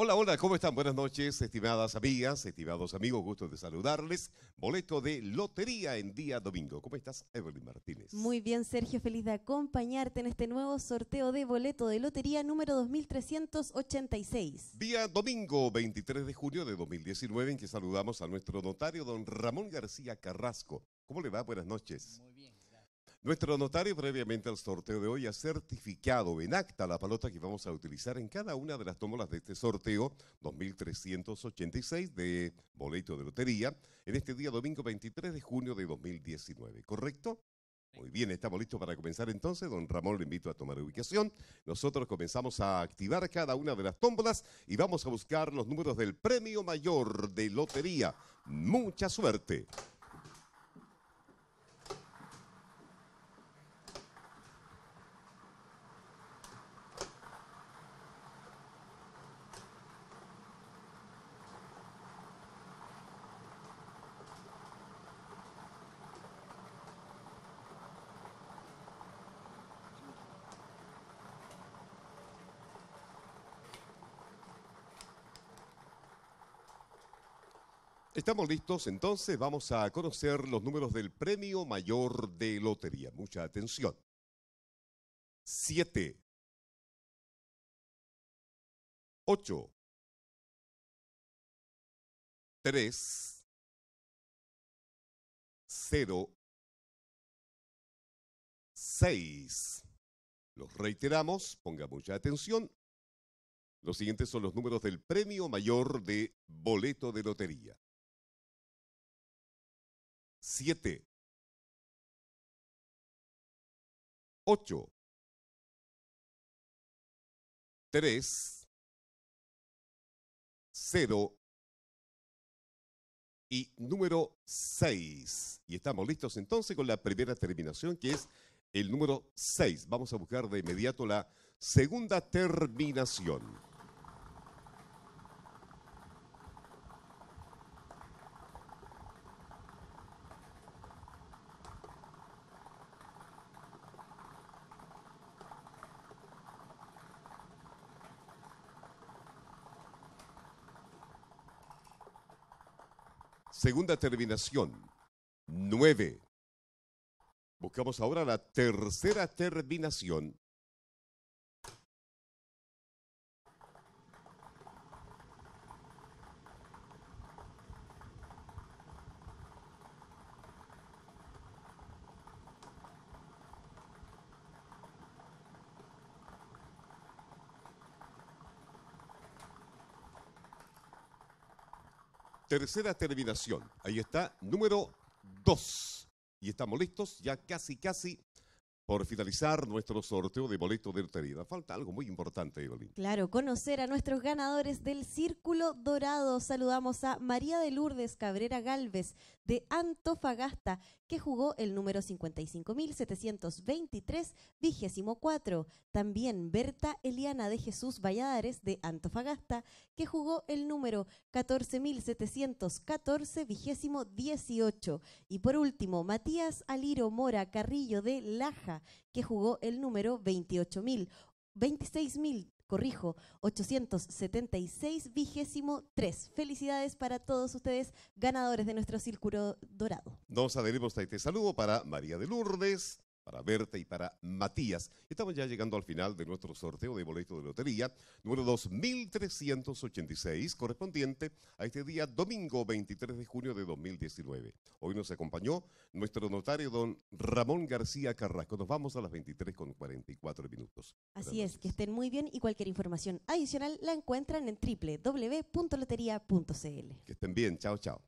Hola, hola, ¿cómo están? Buenas noches, estimadas amigas, estimados amigos, gusto de saludarles. Boleto de lotería en día domingo. ¿Cómo estás, Evelyn Martínez? Muy bien, Sergio, feliz de acompañarte en este nuevo sorteo de boleto de lotería número 2386. Día domingo 23 de junio de 2019, en que saludamos a nuestro notario, don Ramón García Carrasco. ¿Cómo le va? Buenas noches. Muy bien. Nuestro notario previamente al sorteo de hoy ha certificado en acta la palota que vamos a utilizar en cada una de las tómbolas de este sorteo 2386 de boleto de lotería en este día domingo 23 de junio de 2019, ¿correcto? Muy bien, estamos listos para comenzar entonces. Don Ramón le invito a tomar ubicación. Nosotros comenzamos a activar cada una de las tómbolas y vamos a buscar los números del premio mayor de lotería. Mucha suerte. Estamos listos, entonces vamos a conocer los números del premio mayor de lotería. Mucha atención. Siete. 8, Tres. 0, 6. Los reiteramos, ponga mucha atención. Los siguientes son los números del premio mayor de boleto de lotería. 7, 8, 3, 0 y número 6. Y estamos listos entonces con la primera terminación que es el número 6. Vamos a buscar de inmediato la segunda terminación. Segunda terminación, nueve. Buscamos ahora la tercera terminación, Tercera terminación. Ahí está, número 2. Y estamos listos, ya casi, casi por finalizar nuestro sorteo de boletos de lotería. Falta algo muy importante, Evelyn. Claro, conocer a nuestros ganadores del Círculo Dorado. Saludamos a María de Lourdes Cabrera Galvez de Antofagasta, que jugó el número 55.723, vigésimo cuatro. También Berta Eliana de Jesús Valladares de Antofagasta, que jugó el número 14.714, vigésimo dieciocho. Y por último, Matías Aliro Mora Carrillo de Laja, que jugó el número 28.000 corrijo, 876 vigésimo tres. Felicidades para todos ustedes, ganadores de nuestro círculo dorado. adherimos a este saludo para María de Lourdes, para Berta y para Matías. Estamos ya llegando al final de nuestro sorteo de boleto de lotería número 2386, correspondiente a este día domingo 23 de junio de 2019. Hoy nos acompañó nuestro notario don Ramón García Carrasco. Nos vamos a las 23 con 44 minutos. Así es, que estén muy bien y cualquier información adicional la encuentran en www.lotería.cl. Que estén bien, chao, chao.